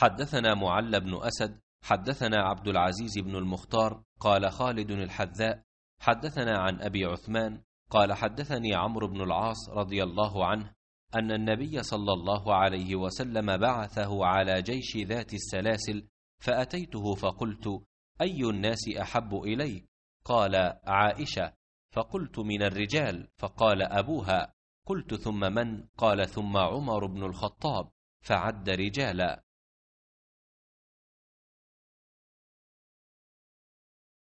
حدثنا معل بن أسد حدثنا عبد العزيز بن المختار قال خالد الحذاء حدثنا عن أبي عثمان قال حدثني عمرو بن العاص رضي الله عنه أن النبي صلى الله عليه وسلم بعثه على جيش ذات السلاسل فأتيته فقلت أي الناس أحب إليك؟ قال عائشة فقلت من الرجال فقال أبوها قلت ثم من؟ قال ثم عمر بن الخطاب فعد رجالا